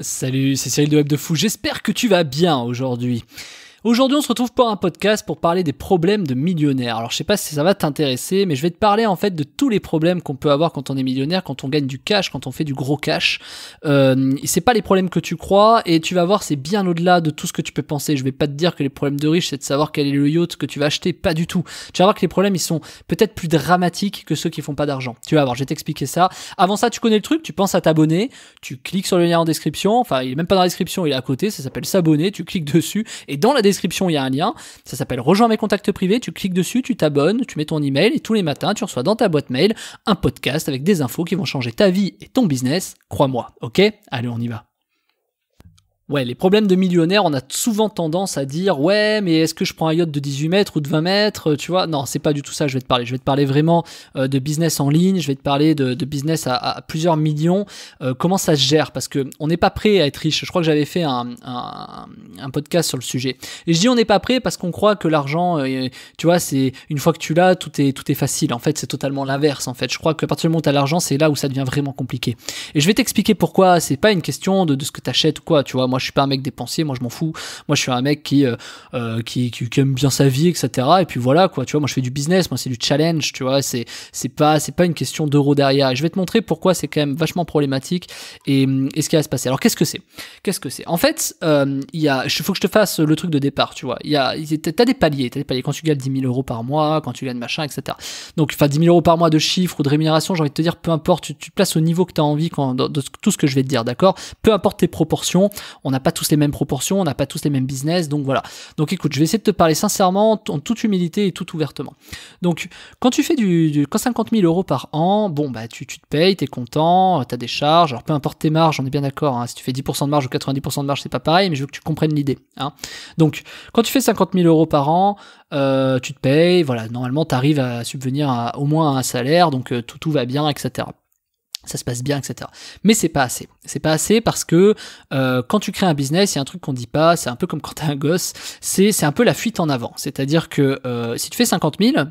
Salut, c'est Cyril de Web de Fou. J'espère que tu vas bien aujourd'hui. Aujourd'hui, on se retrouve pour un podcast pour parler des problèmes de millionnaires. Alors, je sais pas si ça va t'intéresser, mais je vais te parler en fait de tous les problèmes qu'on peut avoir quand on est millionnaire, quand on gagne du cash, quand on fait du gros cash. Euh, c'est pas les problèmes que tu crois, et tu vas voir, c'est bien au-delà de tout ce que tu peux penser. Je vais pas te dire que les problèmes de riches, c'est de savoir quel est le yacht que tu vas acheter, pas du tout. Tu vas voir que les problèmes, ils sont peut-être plus dramatiques que ceux qui font pas d'argent. Tu vas voir, je vais t'expliquer ça. Avant ça, tu connais le truc, tu penses à t'abonner, tu cliques sur le lien en description, enfin, il est même pas dans la description, il est à côté, ça s'appelle s'abonner, tu cliques dessus, et dans la description, description, il y a un lien. Ça s'appelle Rejoins mes contacts privés. Tu cliques dessus, tu t'abonnes, tu mets ton email et tous les matins, tu reçois dans ta boîte mail un podcast avec des infos qui vont changer ta vie et ton business. Crois-moi, ok Allez, on y va. Ouais, les problèmes de millionnaires, on a souvent tendance à dire ouais, mais est-ce que je prends un yacht de 18 mètres ou de 20 mètres Tu vois, non, c'est pas du tout ça. Je vais te parler. Je vais te parler vraiment euh, de business en ligne. Je vais te parler de, business à, plusieurs millions. Euh, comment ça se gère Parce que on n'est pas prêt à être riche. Je crois que j'avais fait un, podcast sur le sujet. Et je dis on n'est pas prêt parce qu'on croit que l'argent, euh, tu vois, c'est une fois que tu l'as, tout est tout est facile. En fait, c'est totalement l'inverse. En fait, je crois que, à partir du moment où tu as l'argent, c'est là où ça devient vraiment compliqué. Et je vais t'expliquer pourquoi. C'est pas une question de, ce que tu achètes ou quoi. Tu vois, moi, je suis pas un mec dépensier, moi je m'en fous. Moi, je suis un mec qui, euh, euh, qui, aime bien sa vie, etc. Et puis voilà, quoi. Tu vois, moi je fais du business, moi c'est du challenge, tu vois. C'est c'est pas c'est pas une question d'euros derrière. Et je vais te montrer pourquoi c'est quand même vachement problématique et, ce qui va se passer. Alors qu'est-ce que c'est Qu'est-ce que c'est En fait, euh, il y a, faut que je te fasse le truc de départ, tu vois. Il y a, t'as des paliers, t'as des paliers. Quand tu gagnes 10 000 euros par mois, quand tu gagnes machin, etc. Donc, enfin 10 000 euros par mois de chiffre ou de rémunération, j'ai envie de te dire, peu importe, tu, te places au niveau que tu as envie de, tout ce que je vais te dire, d'accord Peu importe tes proportions, on n'a pas tous les mêmes proportions, on n'a pas tous les mêmes business, donc voilà. Donc écoute, je vais essayer de te parler sincèrement, en toute humilité et tout ouvertement. Donc quand tu fais du, quand 50 000 euros par an, bon bah tu, te payes, t'es content, euh, t'as des charges, alors peu importe tes marges, on est bien d'accord, hein. si tu fais 10% de marge ou 90% de marge, c'est pas pareil, mais je veux que tu comprennes l'idée. Hein. Donc quand tu fais 50 000 euros par an, euh, tu te payes, voilà, normalement arrives à subvenir au moins à un salaire, donc euh, tout, tout va bien, etc ça se passe bien, etc. Mais c'est pas assez. C'est pas assez parce que euh, quand tu crées un business, il y a un truc qu'on dit pas, c'est un peu comme quand t'es un gosse, c'est un peu la fuite en avant. C'est-à-dire que euh, si tu fais 50 000,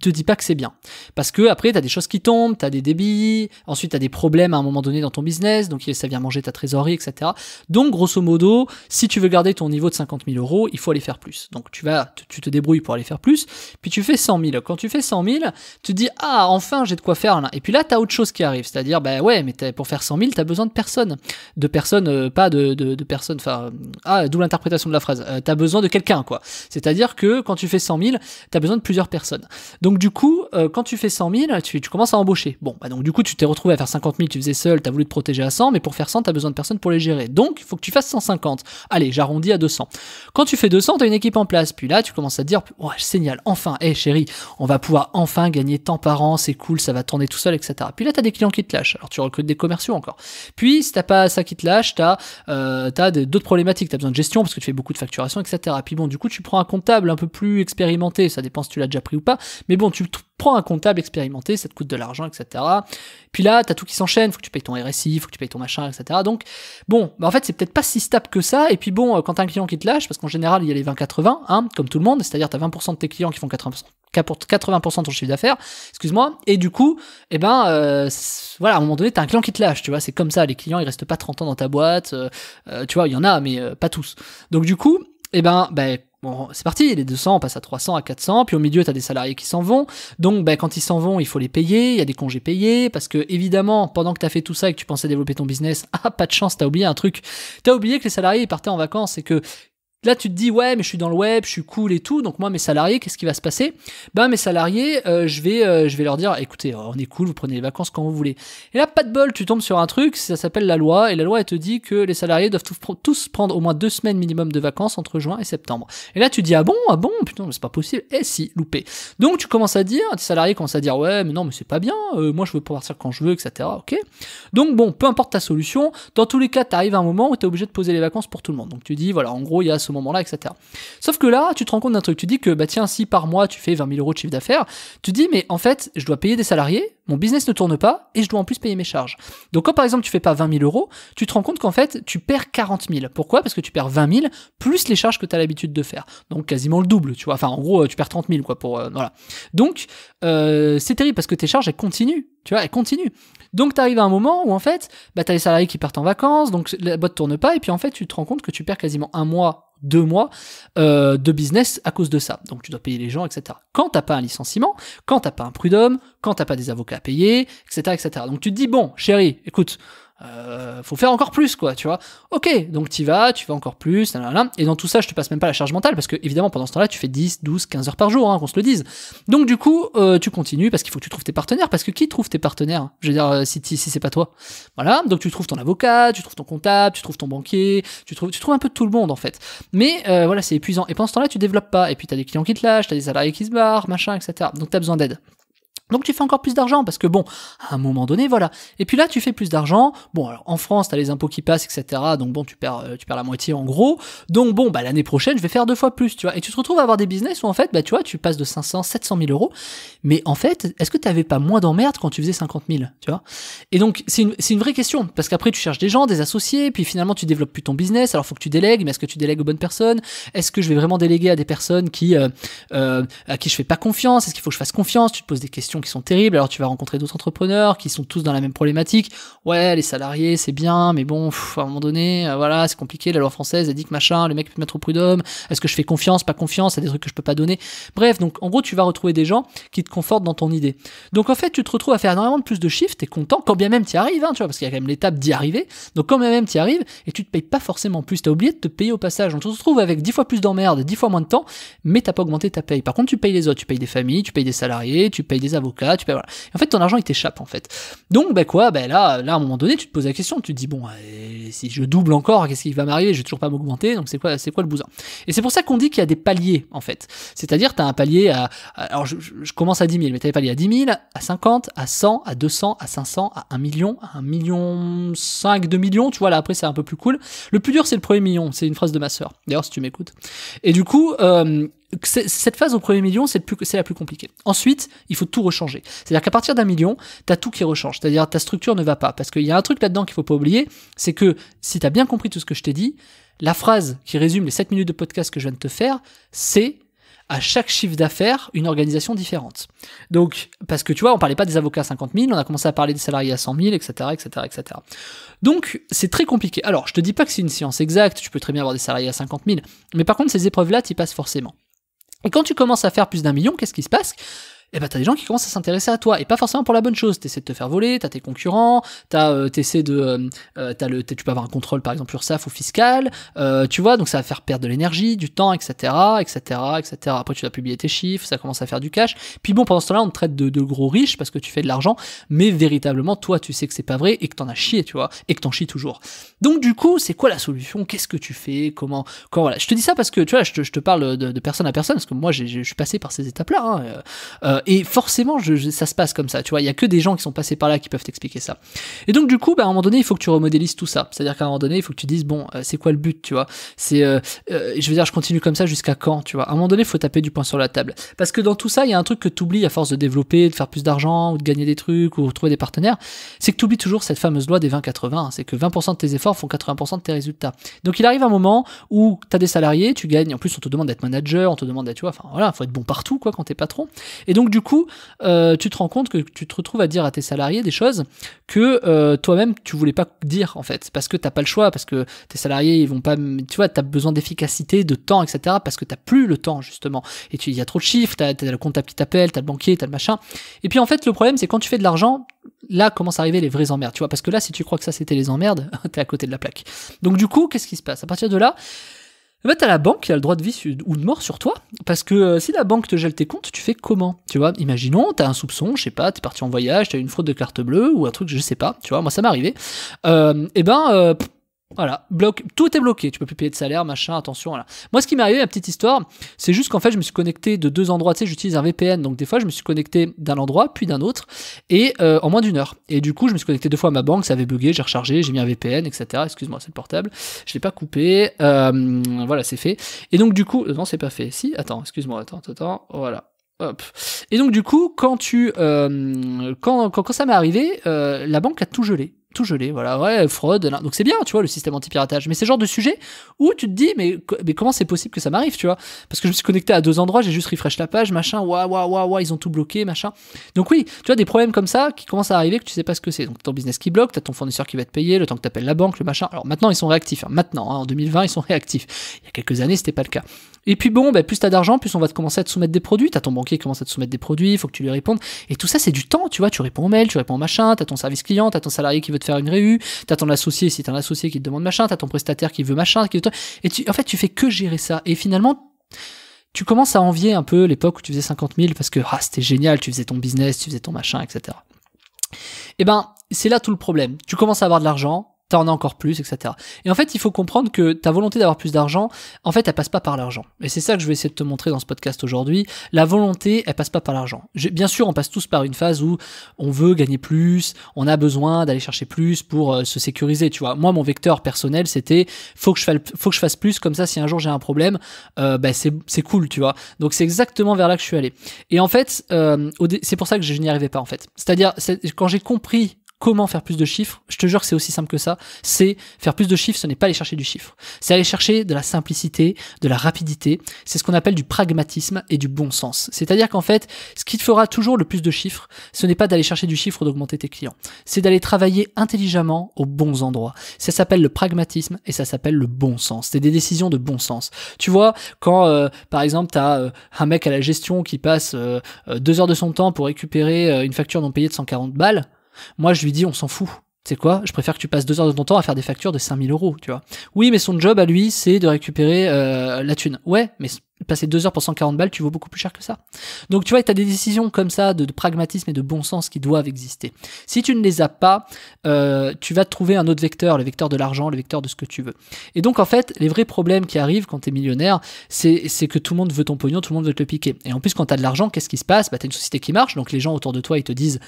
te dis pas que c'est bien. Parce que après, t'as des choses qui tombent, t'as des débits, ensuite t'as des problèmes à un moment donné dans ton business, donc ça vient manger ta trésorerie, etc. Donc, grosso modo, si tu veux garder ton niveau de 50 000 euros, il faut aller faire plus. Donc, tu vas, tu te débrouilles pour aller faire plus, puis tu fais 100 000. Quand tu fais 100 000, tu te dis, ah, enfin, j'ai de quoi faire là. Et puis là, t'as autre chose qui arrive. C'est-à-dire, bah ouais, mais pour faire 100 000, t'as besoin de personnes. De personnes, euh, pas de, de, personnes, enfin, ah, d'où l'interprétation de la phrase. tu euh, t'as besoin de quelqu'un, quoi. C'est-à-dire que quand tu fais 100 000, t'as besoin de plusieurs personnes. Donc du coup, euh, quand tu fais 100 000, tu, commences à embaucher. Bon, bah donc du coup, tu t'es retrouvé à faire 50 000, tu faisais seul, as voulu te protéger à 100, mais pour faire 100, t'as besoin de personnes pour les gérer. Donc, il faut que tu fasses 150. Allez, j'arrondis à 200. Quand tu fais 200, tu as une équipe en place. Puis là, tu commences à te dire, ouais, je signale, enfin, hé chéri, chérie, on va pouvoir enfin gagner tant par an, c'est cool, ça va tourner tout seul, etc. Puis là, as des clients qui te lâchent. Alors tu recrutes des commerciaux encore. Puis, si t'as pas ça qui te lâche, t'as euh, d'autres problématiques, Tu as besoin de gestion parce que tu fais beaucoup de facturation, etc. Puis bon, du coup, tu prends un comptable un peu plus expérimenté, ça dépend tu l'as déjà pris ou pas, mais bon, tu prends un comptable expérimenté, ça te coûte de l'argent, etc. Puis là, tu as tout qui s'enchaîne, faut que tu payes ton RSI, faut que tu payes ton machin, etc. Donc, bon, bah, en fait, c'est peut-être pas si stable que ça. Et puis bon, euh, quand un client qui te lâche, parce qu'en général, il y a les 20-80, hein, comme tout le monde, c'est-à-dire t'as 20% de tes clients qui font 80%, de ton chiffre d'affaires, excuse-moi, et du coup, eh ben, euh, voilà, à un moment donné, t'as un client qui te lâche, tu vois, c'est comme ça, les clients, ils restent pas 30 ans dans ta boîte, euh, tu vois, il y en a, mais pas tous. Donc du coup, eh ben, ben Bon, c'est parti, il les 200, on passe à 300, à 400, puis au milieu, tu as des salariés qui s'en vont. Donc, ben, quand ils s'en vont, il faut les payer, il y a des congés payés, parce que, évidemment, pendant que tu as fait tout ça et que tu pensais développer ton business, ah, pas de chance, t'as oublié un truc. T'as oublié que les salariés, ils partaient en vacances et que Là, tu te dis, ouais, mais je suis dans le web, je suis cool et tout, donc moi, mes salariés, qu'est-ce qui va se passer Ben, mes salariés, euh, je, vais, euh, je vais leur dire, écoutez, euh, on est cool, vous prenez les vacances quand vous voulez. Et là, pas de bol, tu tombes sur un truc, ça s'appelle la loi, et la loi, elle te dit que les salariés doivent tous prendre au moins deux semaines minimum de vacances entre juin et septembre. Et là, tu dis, ah bon, ah bon, putain, mais c'est pas possible, eh si, loupé. Donc, tu commences à dire, tes salariés commencent à dire, ouais, mais non, mais c'est pas bien, moi, je veux partir quand je veux, etc., ok Donc, bon, peu importe ta solution, dans tous les cas, t'arrives à un moment où es obligé de poser les vacances pour tout le monde. Donc, tu dis, voilà, en gros, il y a moment-là, etc. Sauf que là, tu te rends compte d'un truc, tu dis que, bah tiens, si par mois tu fais 20 000 euros de chiffre d'affaires, tu dis, mais en fait, je dois payer des salariés, mon business ne tourne pas et je dois en plus payer mes charges. Donc quand par exemple tu fais pas 20 000 euros, tu te rends compte qu'en fait tu perds 40 000. Pourquoi Parce que tu perds 20 000 plus les charges que tu as l'habitude de faire. Donc quasiment le double, tu vois. Enfin en gros euh, tu perds 30 000 quoi pour... Euh, voilà. Donc euh, c'est terrible parce que tes charges elles continuent, tu vois, elles continuent. Donc tu arrives à un moment où en fait bah, tu as les salariés qui partent en vacances, donc la boîte tourne pas et puis en fait tu te rends compte que tu perds quasiment un mois deux mois de business à cause de ça. Donc tu dois payer les gens, etc. Quand t'as pas un licenciement, quand t'as pas un prud'homme, quand t'as pas des avocats à payer, etc., etc. Donc tu te dis, bon, chéri, écoute, euh, faut faire encore plus, quoi, tu vois. Ok, donc tu vas, tu vas encore plus, là. et dans tout ça, je te passe même pas la charge mentale, parce que évidemment, pendant ce temps-là, tu fais 10, 12, 15 heures par jour, hein, qu'on se le dise. Donc du coup, euh, tu continues, parce qu'il faut que tu trouves tes partenaires, parce que qui trouve tes partenaires Je veux dire, euh, si, si c'est pas toi. Voilà, donc tu trouves ton avocat, tu trouves ton comptable, tu trouves ton banquier, tu trouves, tu trouves un peu tout le monde, en fait. Mais voilà, c'est épuisant, et pendant ce temps-là, tu développes pas, et puis t'as des clients qui te lâchent, t'as des salariés qui se barrent, machin, etc. Donc as besoin d'aide. Donc tu fais encore plus d'argent parce que bon, à un moment donné, voilà. Et puis là, tu fais plus d'argent. Bon, alors en France, t'as les impôts qui passent, etc. Donc bon, tu perds, euh, tu perds la moitié en gros. Donc bon, bah l'année prochaine, je vais faire deux fois plus, tu vois. Et tu te retrouves à avoir des business où en fait, bah tu vois, tu passes de 500, 700 000 euros. Mais en fait, est-ce que t'avais pas moins d'emmerde quand tu faisais 50 000, tu vois Et donc c'est une, une, vraie question parce qu'après tu cherches des gens, des associés, puis finalement tu développes plus ton business. Alors faut que tu délègues, mais est-ce que tu délègues aux bonnes personnes Est-ce que je vais vraiment déléguer à des personnes qui euh, euh, à qui je fais pas confiance Est-ce qu'il faut que je fasse confiance Tu te poses des questions qui sont terribles. Alors tu vas rencontrer d'autres entrepreneurs qui sont tous dans la même problématique. Ouais, les salariés, c'est bien, mais bon, à un moment donné, euh, voilà, c'est compliqué. La loi française, elle dit que machin, le mec peut mettre au prud'homme. Est-ce que je fais confiance, pas confiance à des trucs que je peux pas donner. Bref, donc en gros, tu vas retrouver des gens qui te confortent dans ton idée. Donc en fait, tu te retrouves à faire énormément de plus de chiffres. T'es content quand bien même y arrives, hein, tu vois, parce qu'il y a quand même l'étape d'y arriver. Donc quand bien même y arrives et tu te payes pas forcément plus. T'as oublié de te payer au passage. Donc tu te retrouves avec 10 fois plus d'emmerdes, 10 fois moins de temps, mais t'as pas augmenté ta paye. Par contre, tu payes les autres, tu payes des familles, tu payes des salariés, tu payes des avocats cas tu peux voilà. en fait, ton argent, il t'échappe, en fait. Donc, ben quoi, ben là, là, à un moment donné, tu te poses la question, tu te dis, bon, euh, si je double encore, qu'est-ce qui va m'arriver? Je vais toujours pas m'augmenter, donc c'est quoi, c'est quoi le bousin? Et c'est pour ça qu'on dit qu'il y a des paliers, en fait. C'est-à-dire, tu as un palier à, alors je, je, commence à 10 000, mais t'as des paliers à 10 000, à 50, à 100, à 200, à 500, à 1 million, à 1 million 5, 2 millions, tu vois, là, après, c'est un peu plus cool. Le plus dur, c'est le premier million, c'est une phrase de ma sœur. D'ailleurs, si tu m'écoutes. Et du coup, euh, cette phase au premier million, c'est la plus compliquée. Ensuite, il faut tout rechanger. C'est-à-dire qu'à partir d'un million, tu as tout qui rechange. C'est-à-dire ta structure ne va pas. Parce qu'il y a un truc là-dedans qu'il faut pas oublier, c'est que si tu as bien compris tout ce que je t'ai dit, la phrase qui résume les 7 minutes de podcast que je viens de te faire, c'est à chaque chiffre d'affaires une organisation différente. Donc, parce que tu vois, on parlait pas des avocats à 50 000, on a commencé à parler des salariés à 100 000, etc., etc., etc. Donc, c'est très compliqué. Alors, je te dis pas que c'est une science exacte, tu peux très bien avoir des salariés à 50 000, mais par contre, ces épreuves-là, tu passes forcément. Et quand tu commences à faire plus d'un million, qu'est-ce qui se passe et eh bah ben, t'as des gens qui commencent à s'intéresser à toi, et pas forcément pour la bonne chose. T'essaies de te faire voler, t'as tes concurrents, t'as euh, t'essaies de, euh, euh le, tu peux avoir un contrôle par exemple sur SAF ou fiscal, euh, tu vois, donc ça va faire perdre de l'énergie, du temps, etc., etc., etc. Après tu vas publier tes chiffres, ça commence à faire du cash. Puis bon, pendant ce temps-là, on te traite de, de, gros riches parce que tu fais de l'argent, mais véritablement toi tu sais que c'est pas vrai et que t'en as chié, tu vois, et que t'en chies toujours. Donc du coup, c'est quoi la solution Qu'est-ce que tu fais Comment, quand Je te dis ça parce que tu vois, je te, parle de, personne à personne parce que moi je suis passé par ces étapes-là. Hein, euh, et forcément, ça se passe comme ça, tu vois. Il y a que des gens qui sont passés par là qui peuvent t'expliquer ça. Et donc, du coup, bah, à un moment donné, il faut que tu remodélises tout ça. C'est-à-dire qu'à un moment donné, il faut que tu dises, bon, euh, c'est quoi le but, tu vois C'est, euh, je veux dire, je continue comme ça jusqu'à quand, tu vois À un moment donné, il faut taper du poing sur la table. Parce que dans tout ça, il y a un truc que tu oublies à force de développer, de faire plus d'argent, ou de gagner des trucs, ou de trouver des partenaires, c'est que tu oublies toujours cette fameuse loi des 20-80. Hein. c'est que 20% de tes efforts font 80% de tes résultats. Donc, il arrive un moment où tu as des salariés, tu gagnes, en plus, on te demande d'être manager, on te demande d'être, tu vois, enfin voilà, faut être bon partout, quoi, quand t'es patron. Et donc, du coup, euh, tu te rends compte que tu te retrouves à dire à tes salariés des choses que euh, toi-même tu voulais pas dire en fait, parce que t'as pas le choix, parce que tes salariés ils vont pas, tu vois, t'as besoin d'efficacité, de temps, etc. Parce que t'as plus le temps justement. Et tu, il y a trop de chiffres, t'as as le comptable qui t'appelle, t'as le banquier, t'as le machin. Et puis en fait, le problème c'est quand tu fais de l'argent, là commencent à arriver les vraies emmerdes, tu vois, parce que là si tu crois que ça c'était les emmerdes, t'es à côté de la plaque. Donc du coup, qu'est-ce qui se passe à partir de là? à eh ben, t'as la banque qui a le droit de vie ou de mort sur toi, parce que euh, si la banque te gèle tes comptes, tu fais comment Tu vois, imaginons, t'as un soupçon, je sais pas, es parti en voyage, t'as une fraude de carte bleue ou un truc, je sais pas, tu vois, moi ça m'est arrivé, euh, eh ben, euh, voilà, bloc, tout est bloqué, tu peux plus payer de salaire, machin, attention, voilà. Moi, ce qui m'est arrivé, la petite histoire, c'est juste qu'en fait, je me suis connecté de deux endroits, tu sais, j'utilise un VPN, donc des fois, je me suis connecté d'un endroit, puis d'un autre, et euh, en moins d'une heure. Et du coup, je me suis connecté deux fois à ma banque, ça avait bugué, j'ai rechargé, j'ai mis un VPN, etc. Excuse-moi, c'est le portable, je l'ai pas coupé, euh, voilà, c'est fait. Et donc, du coup, euh, non, c'est pas fait, si, attends, excuse-moi, attends, attends, voilà, Hop. Et donc du coup, quand tu, quand, ça m'est arrivé, la banque a tout gelé tout gelé, voilà, ouais, fraude, donc c'est bien, tu vois, le système anti-piratage, mais c'est le genre de sujet où tu te dis, mais, mais comment c'est possible que ça m'arrive, tu vois, parce que je me suis connecté à deux endroits, j'ai juste refresh la page, machin, waouh, waouh, waouh, ils ont tout bloqué, machin. Donc oui, tu vois, des problèmes comme ça qui commencent à arriver que tu sais pas ce que c'est. Donc ton business qui bloque, t'as ton fournisseur qui va te payer, le temps que appelles la banque, le machin. Alors maintenant, ils sont réactifs, hein. maintenant, hein, en 2020, ils sont réactifs. Il y a quelques années, c'était pas le cas. Et puis bon, bah, plus as d'argent, plus on va te commencer à te soumettre des produits. T'as ton banquier qui commence à te soumettre des produits, il faut que tu lui répondes. Et tout ça, c'est du temps, tu vois. Tu réponds aux mail, tu réponds machin, t'as ton service client, t'as ton salarié qui veut te faire une réu, t'as ton associé si t'as un associé qui te demande machin, t'as ton prestataire qui veut machin, Et en fait, tu fais que gérer ça. Et finalement, tu commences à envier un peu l'époque où tu faisais 50 000 parce que ah, c'était génial, tu faisais ton business, tu faisais ton machin, etc. Et eh ben, c'est là tout le problème. Tu commences à avoir de l'argent, t'en as encore plus, etc. Et en fait, il faut comprendre que ta volonté d'avoir plus d'argent, en fait, elle passe pas par l'argent. Et c'est ça que je vais essayer de te montrer dans ce podcast aujourd'hui. La volonté, elle passe pas par l'argent. Bien sûr, on passe tous par une phase où on veut gagner plus, on a besoin d'aller chercher plus pour euh, se sécuriser, tu vois. Moi, mon vecteur personnel, c'était faut que je fasse, faut que je fasse plus, comme ça, si un jour j'ai un problème, euh, ben, c'est cool, tu vois. Donc c'est exactement vers là que je suis allé. Et en fait, euh, c'est pour ça que je n'y arrivais pas, en fait. C'est-à-dire, quand j'ai compris Comment faire plus de chiffres Je te jure que c'est aussi simple que ça. C'est faire plus de chiffres, ce n'est pas aller chercher du chiffre. C'est aller chercher de la simplicité, de la rapidité. C'est ce qu'on appelle du pragmatisme et du bon sens. C'est-à-dire qu'en fait, ce qui te fera toujours le plus de chiffres, ce n'est pas d'aller chercher du chiffre ou d'augmenter tes clients. C'est d'aller travailler intelligemment aux bons endroits. Ça s'appelle le pragmatisme et ça s'appelle le bon sens. C'est des décisions de bon sens. Tu vois, quand euh, par exemple, tu as euh, un mec à la gestion qui passe euh, deux heures de son temps pour récupérer une facture non payée de 140 balles, moi, je lui dis, on s'en fout. sais quoi Je préfère que tu passes deux heures de ton temps à faire des factures de 5000 euros, tu vois. Oui, mais son job à lui, c'est de récupérer euh, la thune. Ouais, mais passer deux heures pour 140 balles, tu vaux beaucoup plus cher que ça. Donc tu vois, tu as des décisions comme ça de, pragmatisme et de bon sens qui doivent exister. Si tu ne les as pas, euh, tu vas trouver un autre vecteur, le vecteur de l'argent, le vecteur de ce que tu veux. Et donc en fait, les vrais problèmes qui arrivent quand tu es millionnaire, c'est que tout le monde veut ton pognon, tout le monde veut te le piquer. Et en plus, quand tu as de l'argent, qu'est-ce qui se passe bah, Tu as une société qui marche, donc les gens autour de toi, ils te disent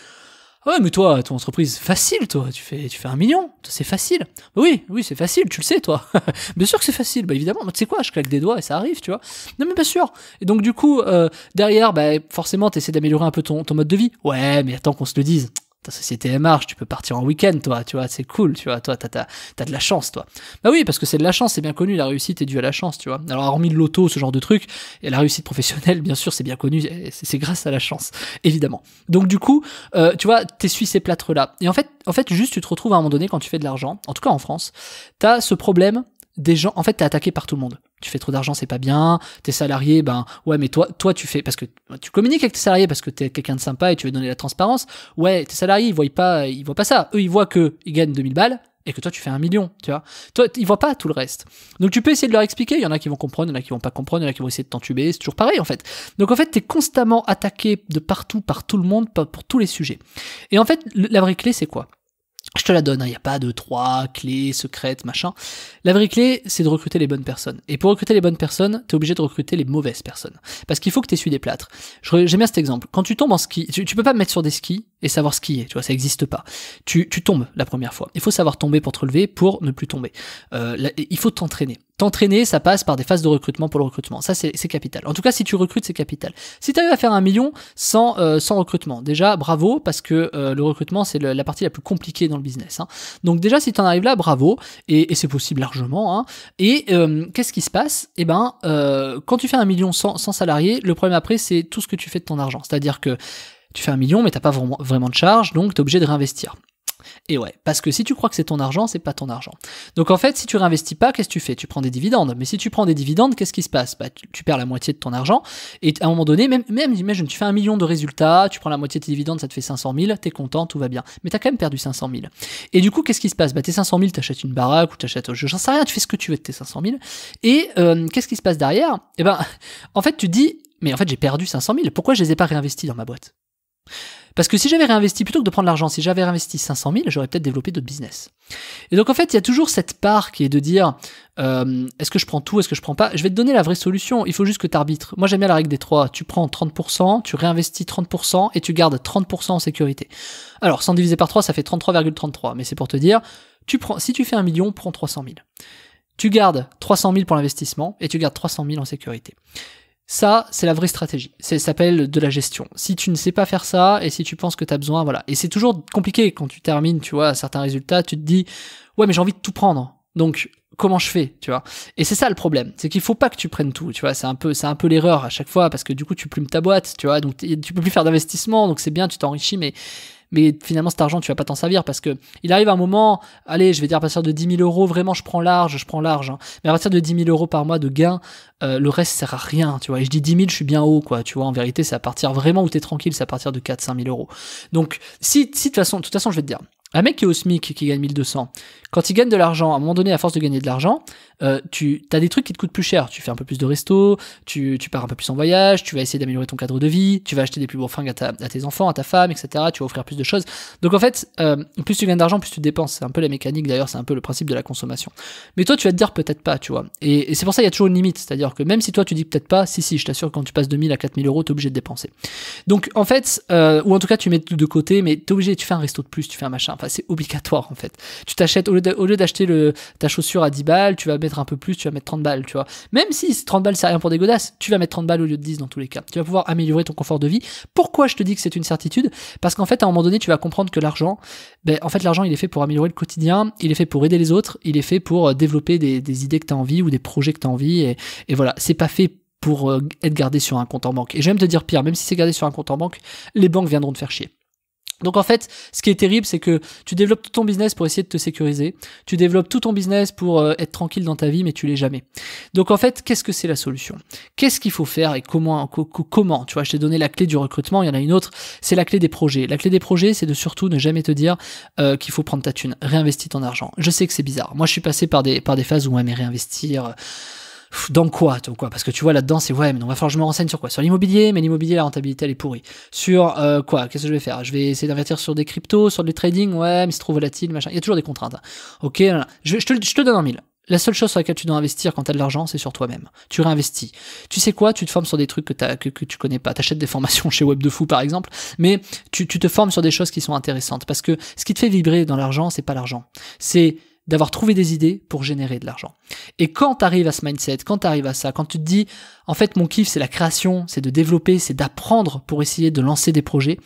ouais, mais toi, ton entreprise, facile, toi, tu fais, tu fais un million, c'est facile. Bah oui, oui, c'est facile, tu le sais, toi. bien sûr que c'est facile, bah évidemment, tu sais quoi, je claque des doigts et ça arrive, tu vois. Non, mais bien sûr. Et donc, du coup, euh, derrière, bah, forcément, tu essaies d'améliorer un peu ton, ton mode de vie. Ouais, mais attends qu'on se le dise ta société elle marche, tu peux partir en week-end, toi, tu vois, c'est cool, tu vois, toi, t'as, t'as, de la chance, toi. Bah oui, parce que c'est de la chance, c'est bien connu, la réussite est due à la chance, tu vois. Alors, hormis l'auto, ce genre de truc, et la réussite professionnelle, bien sûr, c'est bien connu, c'est, grâce à la chance, évidemment. Donc, du coup, euh, tu vois, t'essuies ces plâtres-là. Et en fait, en fait, juste, tu te retrouves à un moment donné, quand tu fais de l'argent, en tout cas en France, t'as ce problème des gens, en fait, t'es attaqué par tout le monde. Tu fais trop d'argent, c'est pas bien. Tes salariés, ben ouais, mais toi, toi, tu fais parce que tu communiques avec tes salariés parce que t'es quelqu'un de sympa et tu veux donner la transparence. Ouais, tes salariés, ils voient pas, ils voient pas ça. Eux, ils voient que ils gagnent 2000 balles et que toi tu fais un million, tu vois. Toi, ils voient pas tout le reste. Donc tu peux essayer de leur expliquer, il y en a qui vont comprendre, il y en a qui vont pas comprendre, il y en a qui vont essayer de t'entuber, c'est toujours pareil en fait. Donc en fait, tu constamment attaqué de partout par tout le monde pour tous les sujets. Et en fait, la vraie clé c'est quoi je te la donne, il hein, n'y a pas de trois clés secrètes, machin. La vraie clé, c'est de recruter les bonnes personnes. Et pour recruter les bonnes personnes, t'es obligé de recruter les mauvaises personnes. Parce qu'il faut que t'essuies des plâtres. J'aime bien cet exemple. Quand tu tombes en ski, tu, tu peux pas me mettre sur des skis et savoir ce est, tu vois, ça n'existe pas. Tu, tu, tombes la première fois. Il faut savoir tomber pour te relever, pour ne plus tomber. Euh, il faut t'entraîner. T'entraîner, ça passe par des phases de recrutement pour le recrutement. Ça, c'est capital. En tout cas, si tu recrutes, c'est capital. Si tu arrives à faire un million euh, sans, recrutement, déjà, bravo, parce que euh, le recrutement, c'est la partie la plus compliquée dans le business. Hein. Donc déjà, si tu en arrives là, bravo, et, c'est possible largement. Hein. Et qu'est-ce qui se passe Eh ben, quand tu fais un million sans, sans salarié, le problème après, c'est tout ce que tu fais de ton argent. C'est-à-dire que tu fais un million, mais t'as pas vraiment de charge, donc t'es obligé de réinvestir. Et ouais, parce que si tu crois que c'est ton argent, c'est pas ton argent. Donc en fait, si tu réinvestis pas, qu'est-ce que tu fais Tu prends des dividendes. Mais si tu prends des dividendes, qu'est-ce qui se passe bah, tu, perds la moitié de ton argent. Et à un moment donné, même, même tu fais un million de résultats, tu prends la moitié de tes dividendes, ça te fait 500 000, t'es content, tout va bien. Mais as quand même perdu 500 000. Et du coup, qu'est-ce qui se passe bah, Tes 500 000, t'achètes une baraque ou t'achètes. J'en sais rien, tu fais ce que tu veux de tes 500 000. Et euh, qu'est-ce qui se passe derrière Eh ben, en fait, tu dis, mais en fait, j'ai perdu 500 Pourquoi je les ai pas réinvestis dans ma boîte parce que si j'avais réinvesti, plutôt que de prendre l'argent, si j'avais réinvesti 500 000, j'aurais peut-être développé d'autres business. Et donc en fait, il y a toujours cette part qui est de dire, euh, est-ce que je prends tout, est-ce que je prends pas Je vais te donner la vraie solution, il faut juste que tu arbitres. Moi j'aime bien la règle des trois, tu prends 30%, tu réinvestis 30% et tu gardes 30% en sécurité. Alors sans diviser par 3, ça fait 33,33, mais c'est pour te dire, si tu fais un million, prends 300 000. Tu gardes 300 000 pour l'investissement et tu gardes 300 000 en sécurité. Ça, c'est la vraie stratégie. Ça s'appelle de la gestion. Si tu ne sais pas faire ça et si tu penses que tu as besoin, voilà. Et c'est toujours compliqué quand tu termines, tu vois, certains résultats, tu te dis, ouais, mais j'ai envie de tout prendre. Donc, comment je fais, tu vois Et c'est ça le problème, c'est qu'il faut pas que tu prennes tout, tu vois. C'est un peu, c'est un peu l'erreur à chaque fois parce que du coup, tu plumes ta boîte, tu vois. Donc, tu peux plus faire d'investissement, donc c'est bien, tu t'enrichis, mais mais finalement cet argent tu vas pas t'en servir parce que il arrive un moment, allez, je vais dire à partir de 10 000 euros, vraiment je prends large, je prends large, hein. mais à partir de 10 000 euros par mois de gain, euh, le reste sert à rien, tu vois. Et je dis 10 000, je suis bien haut, quoi, tu vois. En vérité, c'est à partir vraiment où t'es tranquille, c'est à partir de 4 5 000 euros. Donc, si, si de toute façon, de toute façon, je vais te dire, un mec qui est au SMIC, qui gagne 1200, quand ils gagnent de l'argent, à un moment donné, à force de gagner de l'argent, euh, tu as des trucs qui te coûtent plus cher. Tu fais un peu plus de resto, tu, pars un peu plus en voyage, tu vas essayer d'améliorer ton cadre de vie, tu vas acheter des plus beaux fringues à, tes enfants, à ta femme, etc. Tu vas offrir plus de choses. Donc en fait, euh, plus tu gagnes d'argent, plus tu dépenses. C'est un peu la mécanique d'ailleurs, c'est un peu le principe de la consommation. Mais toi, tu vas te dire peut-être pas, tu vois. Et, c'est pour ça qu'il y a toujours une limite. C'est-à-dire que même si toi, tu dis peut-être pas, si, si, je t'assure, quand tu passes de 1000 à 4000 euros, es obligé de dépenser. Donc en fait, euh, ou en tout cas, tu mets tout de côté, mais t'es obligé, tu fais un resto de plus, tu fais un machin. Enfin, c'est obligatoire en fait. Tu t'achètes, au lieu d'acheter ta chaussure à 10 balles, tu vas mettre un peu plus, tu vas mettre 30 balles, tu vois. Même si 30 balles, c'est rien pour des godasses, tu vas mettre 30 balles au lieu de 10 dans tous les cas. Tu vas pouvoir améliorer ton confort de vie. Pourquoi je te dis que c'est une certitude Parce qu'en fait, à un moment donné, tu vas comprendre que l'argent, ben, en fait, l'argent, il est fait pour améliorer le quotidien, il est fait pour aider les autres, il est fait pour euh, développer des, idées que tu as envie ou des projets que tu as envie. Et, et voilà, c'est pas fait pour euh, être gardé sur un compte en banque. Et j'aime te dire pire, même si c'est gardé sur un compte en banque, les banques viendront te faire chier. Donc en fait, ce qui est terrible, c'est que tu développes tout ton business pour essayer de te sécuriser, tu développes tout ton business pour euh, être tranquille dans ta vie, mais tu l'es jamais. Donc en fait, qu'est-ce que c'est la solution Qu'est-ce qu'il faut faire et comment Comment Tu vois, je t'ai donné la clé du recrutement, il y en a une autre, c'est la clé des projets. La clé des projets, c'est de surtout ne jamais te dire euh, qu'il faut prendre ta thune, réinvestir ton argent. Je sais que c'est bizarre. Moi, je suis passé par des par des phases où on réinvestir dans quoi, ou quoi Parce que tu vois là-dedans, c'est ouais, mais on va falloir que je me renseigne sur quoi Sur l'immobilier, mais l'immobilier, la rentabilité, elle est pourrie. Sur euh, quoi Qu'est-ce que je vais faire Je vais essayer d'investir sur des cryptos, sur du trading, ouais, mais c'est trop volatile, machin. Il y a toujours des contraintes. Hein. Ok, Je, te, je te donne en mille. La seule chose sur laquelle tu dois investir quand tu as de l'argent, c'est sur toi-même. Tu réinvestis. Tu sais quoi Tu te formes sur des trucs que, as, que, tu connais pas. T'achètes des formations chez Web de Fou, par exemple, mais tu, tu te formes sur des choses qui sont intéressantes. Parce que ce qui te fait vibrer dans l'argent, c'est pas l'argent. C'est d'avoir trouvé des idées pour générer de l'argent. Et quand tu arrives à ce mindset, quand tu arrives à ça, quand tu te dis, en fait, mon kiff, c'est la création, c'est de développer, c'est d'apprendre pour essayer de lancer des projets,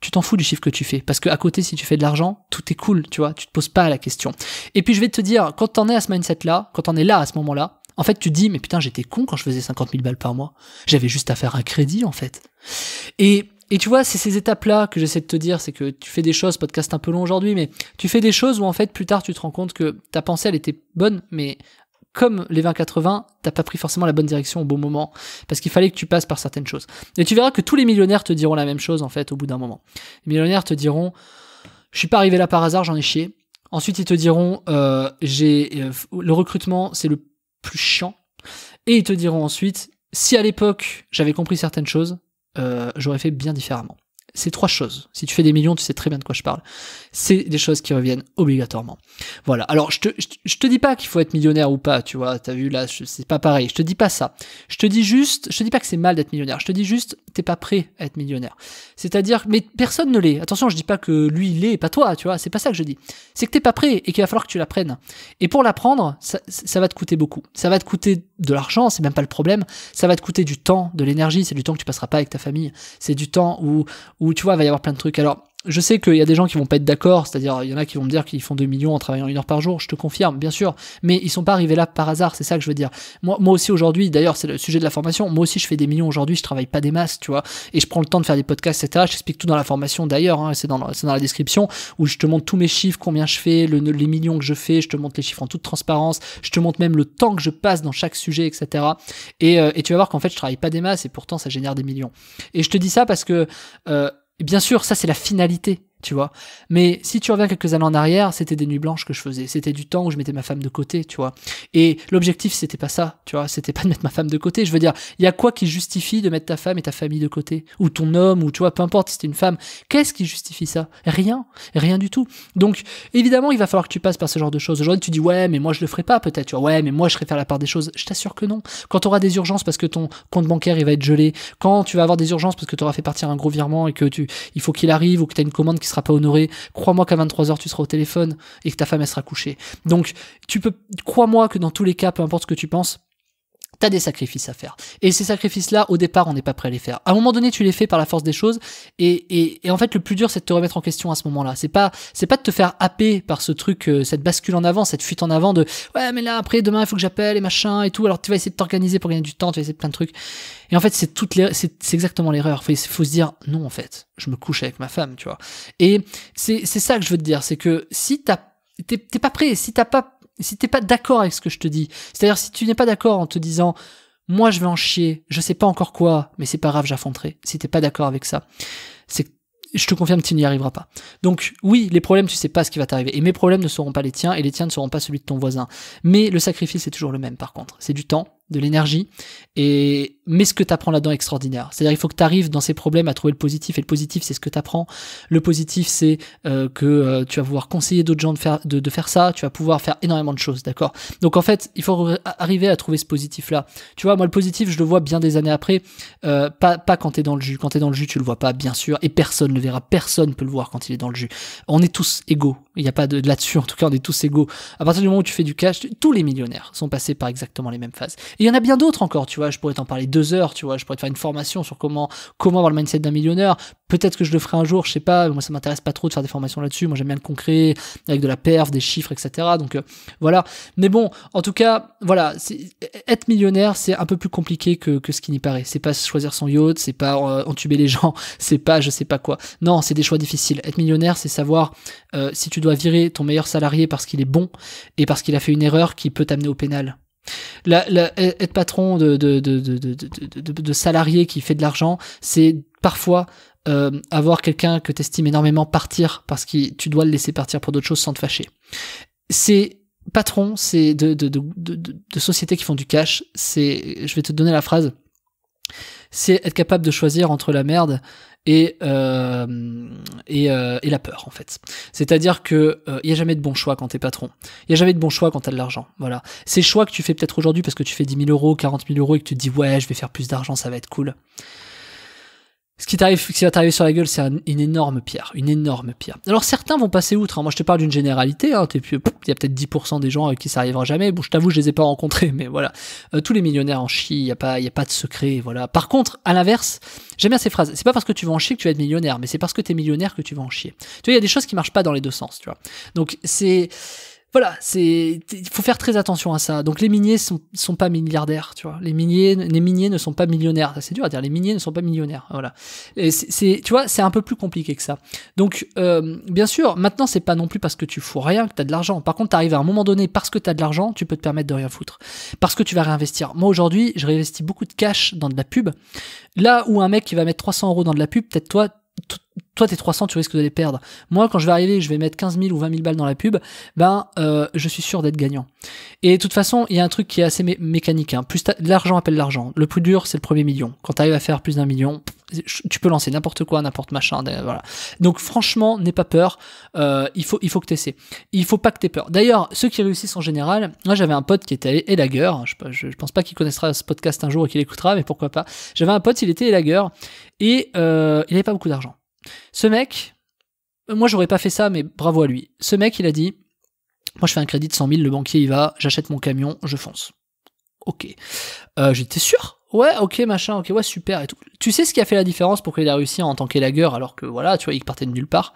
tu t'en fous du chiffre que tu fais. Parce que à côté, si tu fais de l'argent, tout est cool, tu vois, tu te poses pas la question. Et puis je vais te dire, quand t'en es à ce mindset-là, quand t'en es là à ce moment-là, en fait, tu te dis, mais putain, j'étais con quand je faisais 50 000 balles par mois. J'avais juste à faire un crédit, en fait. Et et tu vois, c'est ces étapes-là que j'essaie de te dire, c'est que tu fais des choses, podcast un peu long aujourd'hui, mais tu fais des choses où en fait plus tard tu te rends compte que ta pensée elle était bonne, mais comme les 20-80, t'as pas pris forcément la bonne direction au bon moment, parce qu'il fallait que tu passes par certaines choses. Et tu verras que tous les millionnaires te diront la même chose en fait au bout d'un moment. Les millionnaires te diront, je suis pas arrivé là par hasard, j'en ai chié. Ensuite ils te diront, euh, j'ai euh, le recrutement c'est le plus chiant. Et ils te diront ensuite, si à l'époque j'avais compris certaines choses, euh, j'aurais fait bien différemment. C'est trois choses. Si tu fais des millions, tu sais très bien de quoi je parle. C'est des choses qui reviennent obligatoirement. Voilà. Alors, je te, te dis pas qu'il faut être millionnaire ou pas, tu vois. T'as vu, là, c'est pas pareil. Je te dis pas ça. Je te dis juste, je te dis pas que c'est mal d'être millionnaire. Je te dis juste, t'es pas prêt à être millionnaire. C'est-à-dire, mais personne ne l'est. Attention, je dis pas que lui, il l'est pas toi, tu vois. C'est pas ça que je dis. C'est que t'es pas prêt et qu'il va falloir que tu l'apprennes. Et pour l'apprendre, ça, ça va te coûter beaucoup. Ça va te coûter de l'argent, c'est même pas le problème. Ça va te coûter du temps, de l'énergie. C'est du temps que tu passeras pas avec ta famille. C'est du temps où, où tu vois, il va y avoir plein de trucs. Alors, je sais qu'il y a des gens qui vont pas être d'accord, c'est-à-dire il y en a qui vont me dire qu'ils font 2 millions en travaillant une heure par jour, je te confirme, bien sûr, mais ils sont pas arrivés là par hasard, c'est ça que je veux dire. Moi, moi aussi aujourd'hui, d'ailleurs c'est le sujet de la formation, moi aussi je fais des millions aujourd'hui, je travaille pas des masses, tu vois, et je prends le temps de faire des podcasts, etc. Je t'explique tout dans la formation d'ailleurs, hein, c'est dans, la description, où je te montre tous mes chiffres, combien je fais, les millions que je fais, je te montre les chiffres en toute transparence, je te montre même le temps que je passe dans chaque sujet, etc. Euh, et, tu vas voir qu'en fait je travaille pas des masses et pourtant ça génère des millions. Et je te dis ça parce que... Euh, et bien sûr, ça c'est la finalité tu vois. Mais si tu reviens quelques années en arrière, c'était des nuits blanches que je faisais, c'était du temps où je mettais ma femme de côté, tu vois. Et l'objectif, c'était pas ça, tu vois, c'était pas de mettre ma femme de côté. Je veux dire, il y a quoi qui justifie de mettre ta femme et ta famille de côté Ou ton homme, ou tu vois, peu importe si c'était une femme. Qu'est-ce qui justifie ça Rien, rien du tout. Donc, évidemment, il va falloir que tu passes par ce genre de choses. Aujourd'hui, tu dis, ouais, mais moi, je le ferai pas, peut-être, tu vois, ouais, mais moi, je ferai faire la part des choses. Je t'assure que non. Quand tu auras des urgences parce que ton compte bancaire, il va être gelé, quand tu vas avoir des urgences parce que tu auras fait partir un gros virement et que tu, il faut qu'il arrive, ou que tu as une commande qui sera pas honoré. Crois-moi qu'à 23h, tu seras au téléphone et que ta femme, elle sera couchée. Donc, tu peux, crois-moi que dans tous les cas, peu importe ce que tu penses, t'as des sacrifices à faire. Et ces sacrifices-là, au départ, on n'est pas prêt à les faire. À un moment donné, tu les fais par la force des choses. Et, et, en fait, le plus dur, c'est de te remettre en question à ce moment-là. C'est pas, c'est pas de te faire happer par ce truc, euh, cette bascule en avant, cette fuite en avant de ouais, mais là, après, demain, il faut que j'appelle et machin et tout. Alors, tu vas essayer de t'organiser pour gagner du temps, tu vas essayer plein de trucs. Et en fait, c'est toutes les, c'est exactement l'erreur. Il faut se dire non, en fait, je me couche avec ma femme, tu vois. Et c'est, c'est ça que je veux te dire, c'est que si t'as t'es pas prêt. Si t'as pas si t'es pas d'accord avec ce que je te dis, c'est-à-dire si tu n'es pas d'accord en te disant moi je vais en chier, je sais pas encore quoi, mais c'est pas grave, j'affronterai. Si t'es pas d'accord avec ça, c'est je te confirme que tu n'y arriveras pas. Donc oui, les problèmes, tu sais pas ce qui va t'arriver. Et mes problèmes ne seront pas les tiens, et les tiens ne seront pas celui de ton voisin. Mais le sacrifice est toujours le même, par contre. C'est du temps, de l'énergie, et mais ce que tu apprends là-dedans est extraordinaire. C'est-à-dire il faut que tu arrives dans ces problèmes à trouver le positif, et le positif c'est ce que tu apprends. Le positif c'est euh, que euh, tu vas pouvoir conseiller d'autres gens de faire, de, faire ça, tu vas pouvoir faire énormément de choses, d'accord Donc en fait, il faut arriver à trouver ce positif-là. Tu vois, moi le positif, je le vois bien des années après, euh, pas, pas quand tu es dans le jus. Quand tu es dans le jus, tu le vois pas, bien sûr, et personne ne le verra, personne peut le voir quand il est dans le jus. On est tous égaux il n'y a pas de, là-dessus, en tout cas, on est tous égaux. À partir du moment où tu fais du cash, tous les millionnaires sont passés par exactement les mêmes phases. Et il y en a bien d'autres encore, tu vois. Je pourrais t'en parler deux heures, tu vois. Je pourrais te faire une formation sur comment, comment avoir le mindset d'un millionnaire. Peut-être que je le ferai un jour, je sais pas. Moi, ça m'intéresse pas trop de faire des formations là-dessus. Moi, j'aime bien le concret, avec de la perf, des chiffres, etc. Donc euh, voilà. Mais bon, en tout cas, voilà. Être millionnaire, c'est un peu plus compliqué que, que ce qui n'y paraît. C'est pas choisir son yacht, c'est pas euh, entuber les gens, c'est pas je sais pas quoi. Non, c'est des choix difficiles. Être millionnaire, c'est savoir euh, si tu dois virer ton meilleur salarié parce qu'il est bon et parce qu'il a fait une erreur qui peut t'amener au pénal. être patron de, de, de, de, de salarié qui fait de l'argent, c'est parfois euh, avoir quelqu'un que t'estimes énormément partir parce que tu dois le laisser partir pour d'autres choses sans te fâcher. C'est patrons, c'est de, de, de, sociétés qui font du cash, c'est, je vais te donner la phrase, c'est être capable de choisir entre la merde et, euh, euh, et, la peur en fait. C'est-à-dire que il y a jamais de bon choix quand t'es patron. Il n'y a jamais de bon choix quand t'as de l'argent. Voilà. Ces choix que tu fais peut-être aujourd'hui parce que tu fais 10 000 euros, 40 000 euros et que tu te dis ouais je vais faire plus d'argent, ça va être cool. Ce qui, t'arrive, qui va t'arriver sur la gueule, c'est une énorme pierre, une énorme pierre. Alors certains vont passer outre, hein. moi je te parle d'une généralité, hein. il y a peut-être 10% des gens avec qui ça arrivera jamais, bon je t'avoue je les ai pas rencontrés, mais voilà. Euh, tous les millionnaires en chient, il n'y a, pas, y a pas de secret, voilà. Par contre, à l'inverse, j'aime bien ces phrases, c'est pas parce que tu vas en chier que tu vas être millionnaire, mais c'est parce que tu es millionnaire que tu vas en chier. Tu vois, il y a des choses qui marchent pas dans les deux sens, tu vois. Donc c'est voilà, c'est il faut faire très attention à ça. Donc les miniers sont, sont pas milliardaires, tu vois. Les miniers les miniers ne sont pas millionnaires, c'est dur à dire. Les miniers ne sont pas millionnaires, voilà. c'est tu vois, c'est un peu plus compliqué que ça. Donc euh, bien sûr, maintenant c'est pas non plus parce que tu fous rien que tu as de l'argent. Par contre, tu à un moment donné parce que tu as de l'argent, tu peux te permettre de rien foutre parce que tu vas réinvestir. Moi aujourd'hui, je réinvestis beaucoup de cash dans de la pub. Là où un mec qui va mettre 300 euros dans de la pub, peut-être toi toi tes 300 tu risques de les perdre. Moi quand je vais arriver, je vais mettre 15 000 ou 20 000 balles dans la pub, ben euh, je suis sûr d'être gagnant. Et de toute façon, il y a un truc qui est assez mécanique. Hein. Plus l'argent appelle l'argent. Le plus dur c'est le premier million. Quand tu arrives à faire plus d'un million, tu peux lancer n'importe quoi, n'importe machin, Donc franchement, n'aie pas peur. Euh, il faut, il faut que tu Il faut pas que tu peur. D'ailleurs, ceux qui réussissent en général, moi j'avais un pote qui était élagueur. Je, je, pense pas qu'il connaîtra ce podcast un jour et qu'il écoutera, mais pourquoi pas. J'avais un pote, il était élagueur et euh, il avait pas beaucoup d'argent. Ce mec, euh, moi j'aurais pas fait ça, mais bravo à lui. Ce mec, il a dit Moi je fais un crédit de 100 000, le banquier il va, j'achète mon camion, je fonce. Ok. Euh, j'étais sûr Ouais, ok, machin, ok, ouais, super et tout. Tu sais ce qui a fait la différence pour qu'il ait réussi en tant qu'élagueur alors que voilà, tu vois, il partait de nulle part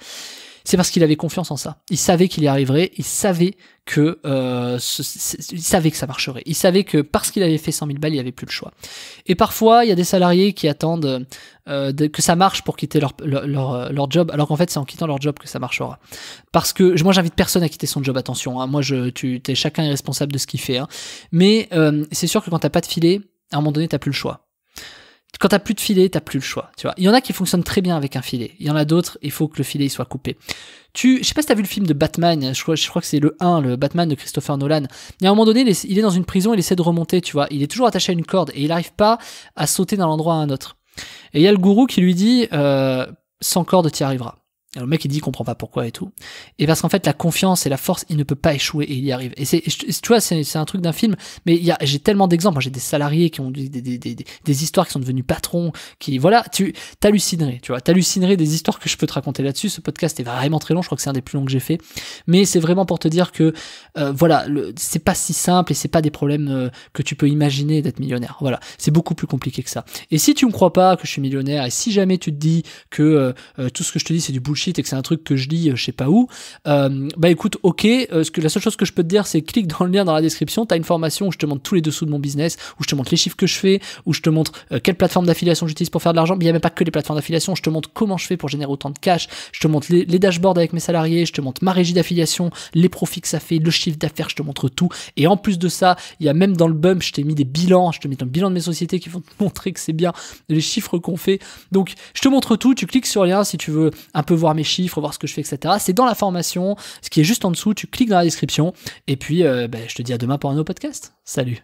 c'est parce qu'il avait confiance en ça. Il savait qu'il y arriverait, il savait que euh, il savait que ça marcherait. Il savait que parce qu'il avait fait 100 000 balles, il avait plus le choix. Et parfois, il y a des salariés qui attendent euh, que ça marche pour quitter leur, leur, leur, job, alors qu'en fait, c'est en quittant leur job que ça marchera. Parce que moi, j'invite personne à quitter son job. Attention, hein. moi, je, tu, t'es, chacun est responsable de ce qu'il fait. Hein. Mais euh, c'est sûr que quand t'as pas de filet, à un moment donné, t'as plus le choix quand t'as plus de filet, t'as plus le choix. Tu vois, il y en a qui fonctionnent très bien avec un filet. Il y en a d'autres, il faut que le filet soit coupé. Tu, je sais pas si t'as vu le film de Batman. Je crois, je crois que c'est le 1, le Batman de Christopher Nolan. Mais à un moment donné, il est dans une prison, il essaie de remonter. Tu vois, il est toujours attaché à une corde et il n'arrive pas à sauter d'un endroit à un autre. Et il y a le gourou qui lui dit, euh, sans corde, t'y arriveras le mec il dit ne comprend pas pourquoi et tout. Et parce qu'en fait la confiance et la force, il ne peut pas échouer et il y arrive. Et c'est tu vois c'est un truc d'un film, mais j'ai tellement d'exemples, j'ai des salariés qui ont des, des, histoires qui sont devenus patrons, qui voilà, tu t'hallucinerais, tu vois, t'hallucinerais des histoires que je peux te raconter là-dessus. Ce podcast est vraiment très long, je crois que c'est un des plus longs que j'ai fait, mais c'est vraiment pour te dire que euh, voilà, c'est pas si simple et c'est pas des problèmes euh, que tu peux imaginer d'être millionnaire. Voilà, c'est beaucoup plus compliqué que ça. Et si tu ne crois pas que je suis millionnaire et si jamais tu te dis que euh, tout ce que je te dis c'est du bullshit et que c'est un truc que je lis euh, je sais pas où, euh, bah écoute, ok, euh, ce que, la seule chose que je peux te dire, c'est clique dans le lien dans la description, tu as une formation où je te montre tous les dessous de mon business, où je te montre les chiffres que je fais, où je te montre quelle plateforme d'affiliation j'utilise pour faire de l'argent, mais il n'y a même pas que les plateformes d'affiliation, je te montre comment je fais pour générer autant de cash, je te montre les, dashboards avec mes salariés, je te montre ma régie d'affiliation, les profits que ça fait, le chiffre d'affaires, je te montre tout, et en plus de ça, il y a même dans le bump, je t'ai mis des bilans, je te mets dans bilan de mes sociétés qui vont te montrer que c'est bien les chiffres qu'on fait, donc je te montre tout, tu cliques sur le lien si tu veux un peu voir mes chiffres, voir ce que je fais, etc. C'est dans la formation, ce qui est juste en dessous, tu cliques dans la description, et puis euh, ben, je te dis à demain pour un autre podcast. Salut